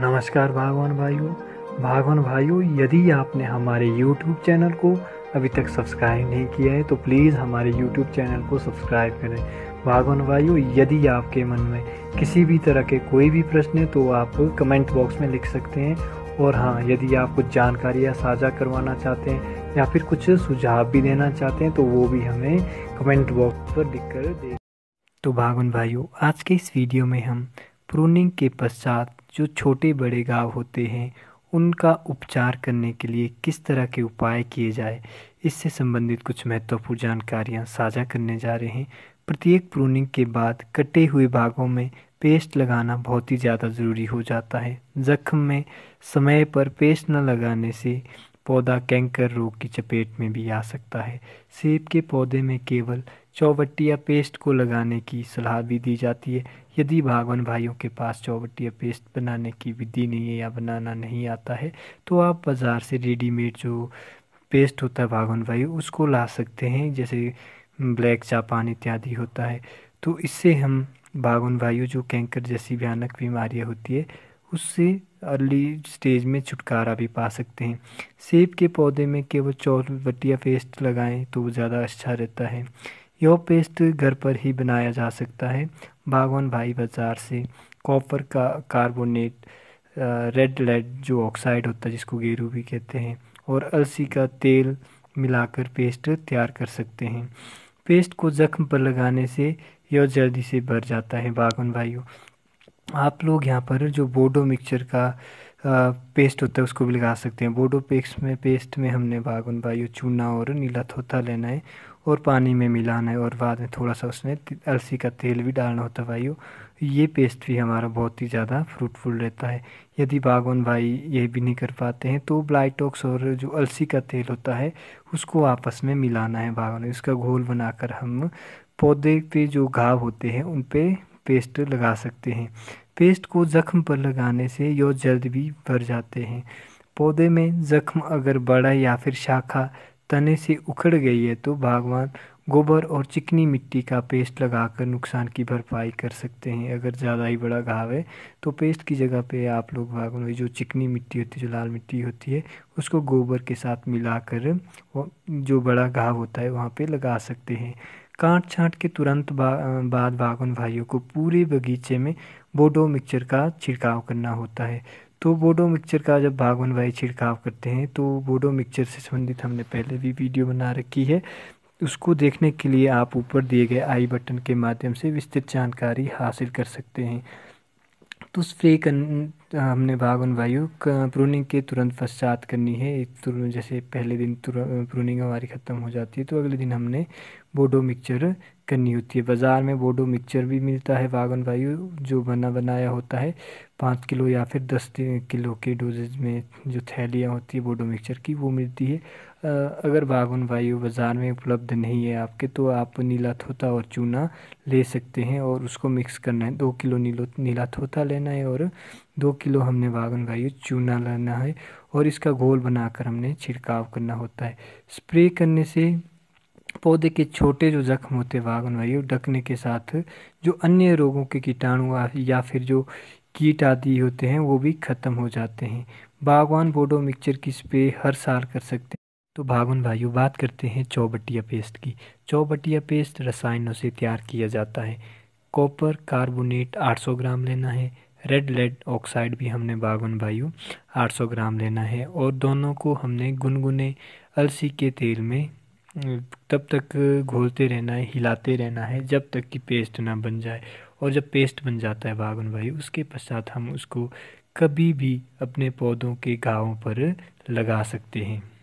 नमस्कार भागवान भाइयों भागवान भाइयों यदि आपने हमारे YouTube चैनल को अभी तक सब्सक्राइब नहीं किया है तो प्लीज़ हमारे YouTube चैनल को सब्सक्राइब करें भागवान भाइयों यदि आपके मन में किसी भी तरह के कोई भी प्रश्न है तो आप कमेंट बॉक्स में लिख सकते हैं और हाँ यदि आप कुछ जानकारियाँ साझा करवाना चाहते हैं या फिर कुछ सुझाव भी देना चाहते हैं तो वो भी हमें कमेंट बॉक्स पर लिख कर दे तो बागवान भाइयों आज के इस वीडियो में हम प्रूनिंग के पश्चात जो छोटे बड़े घाव होते हैं उनका उपचार करने के लिए किस तरह के उपाय किए जाए इससे संबंधित कुछ महत्वपूर्ण जानकारियाँ साझा करने जा रहे हैं प्रत्येक प्रूनिंग के बाद कटे हुए भागों में पेस्ट लगाना बहुत ही ज़्यादा ज़रूरी हो जाता है ज़ख्म में समय पर पेस्ट न लगाने से पौधा कैंकर रोग की चपेट में भी आ सकता है सेब के पौधे में केवल चौबटिया पेस्ट को लगाने की सलाह भी दी जाती है यदि भागवन भाइयों के पास चौबटिया पेस्ट बनाने की विधि नहीं है या बनाना नहीं आता है तो आप बाज़ार से रेडीमेड जो पेस्ट होता है भागवन भाई उसको ला सकते हैं जैसे ब्लैक चापान इत्यादि होता है तो इससे हम भागवन भाइयों जो कैंकर जैसी भयानक बीमारियाँ होती है उससे अर्ली स्टेज में छुटकारा भी पा सकते हैं सेब के पौधे में केवल चौबटिया पेस्ट लगाएं तो ज़्यादा अच्छा रहता है यह पेस्ट घर पर ही बनाया जा सकता है बागवान भाई बाज़ार से कॉपर का कार्बोनेट रेड लेड जो ऑक्साइड होता है जिसको गेरू भी कहते हैं और अलसी का तेल मिलाकर पेस्ट तैयार कर सकते हैं पेस्ट को ज़ख्म पर लगाने से यह जल्दी से भर जाता है बागवान भाइयों आप लोग यहाँ पर जो बोडो मिक्सचर का पेस्ट होता है उसको भी लगा सकते हैं बोडो पेस्ट में पेस्ट में हमने बागुन बायू चूना और नीला थोथा लेना है और पानी में मिलाना है और बाद में थोड़ा सा उसमें अलसी का तेल भी डालना होता है भाइयों ये पेस्ट भी हमारा बहुत ही ज़्यादा फ्रूटफुल रहता है यदि बागवान भाई ये भी नहीं कर पाते हैं तो ब्लाइटॉक्स और जो अलसी का तेल होता है उसको आपस में मिलाना है बागवान उसका घोल बनाकर हम पौधे पे जो घाव होते हैं उन पे पेस्ट लगा सकते हैं पेस्ट को ज़ख्म पर लगाने से जल्द भी भर जाते हैं पौधे में ज़ख्म अगर बड़ा या फिर शाखा तने से उखड़ गई है तो बागवान गोबर और चिकनी मिट्टी का पेस्ट लगाकर नुकसान की भरपाई कर सकते हैं अगर ज़्यादा ही बड़ा घाव है तो पेस्ट की जगह पे आप लोग बागवान जो चिकनी मिट्टी होती है जो लाल मिट्टी होती है उसको गोबर के साथ मिलाकर जो बड़ा घाव होता है वहाँ पे लगा सकते हैं काट छाँट के तुरंत बा, बाद बागवान भाइयों को पूरे बगीचे में बोडो मिक्सचर का छिड़काव करना होता है तो बोडो मिक्सचर का जब बागवान भाई छिड़काव करते हैं तो बोडो मिक्सचर से संबंधित हमने पहले भी वीडियो बना रखी है उसको देखने के लिए आप ऊपर दिए गए आई बटन के माध्यम से विस्तृत जानकारी हासिल कर सकते हैं तो स्प्रे कर हमने भाग उन वायु प्रूनिंग के तुरंत पश्चात करनी है जैसे पहले दिन प्रूनिंग हमारी ख़त्म हो जाती है तो अगले दिन हमने बोडो मिक्सचर करनी होती है बाज़ार में बोडो मिक्सचर भी मिलता है वागन वायु जो बना बनाया होता है पाँच किलो या फिर दस किलो के डोजेज में जो थैलियाँ होती है बोडो मिक्सचर की वो मिलती है अगर बागवान वायु बाज़ार में उपलब्ध नहीं है आपके तो आप नीला थोथा और चूना ले सकते हैं और उसको मिक्स करना है दो किलो नीलो नीला थोथा लेना है और दो किलो हमने बागवान वायु चूना लेना है और इसका घोल बनाकर हमने छिड़काव करना होता है स्प्रे करने से पौधे के छोटे जो जख्म होते हैं वागन वायु ढकने के साथ जो अन्य रोगों के कीटाणु या फिर जो कीट आदि होते हैं वो भी ख़त्म हो जाते हैं बागवान बोडो मिक्सचर की स्प्रे हर साल कर सकते हैं तो भागुन भाइयों बात करते हैं चौबटिया पेस्ट की चौबटिया पेस्ट रसायनों से तैयार किया जाता है कॉपर कार्बोनेट 800 ग्राम लेना है रेड लेड ऑक्साइड भी हमने बागुन भाइयों 800 ग्राम लेना है और दोनों को हमने गुनगुने अलसी के तेल में तब तक घोलते रहना है हिलाते रहना है जब तक कि पेस्ट ना बन जाए और जब पेस्ट बन जाता है बागन भाई उसके पश्चात हम उसको कभी भी अपने पौधों के गाँवों पर लगा सकते हैं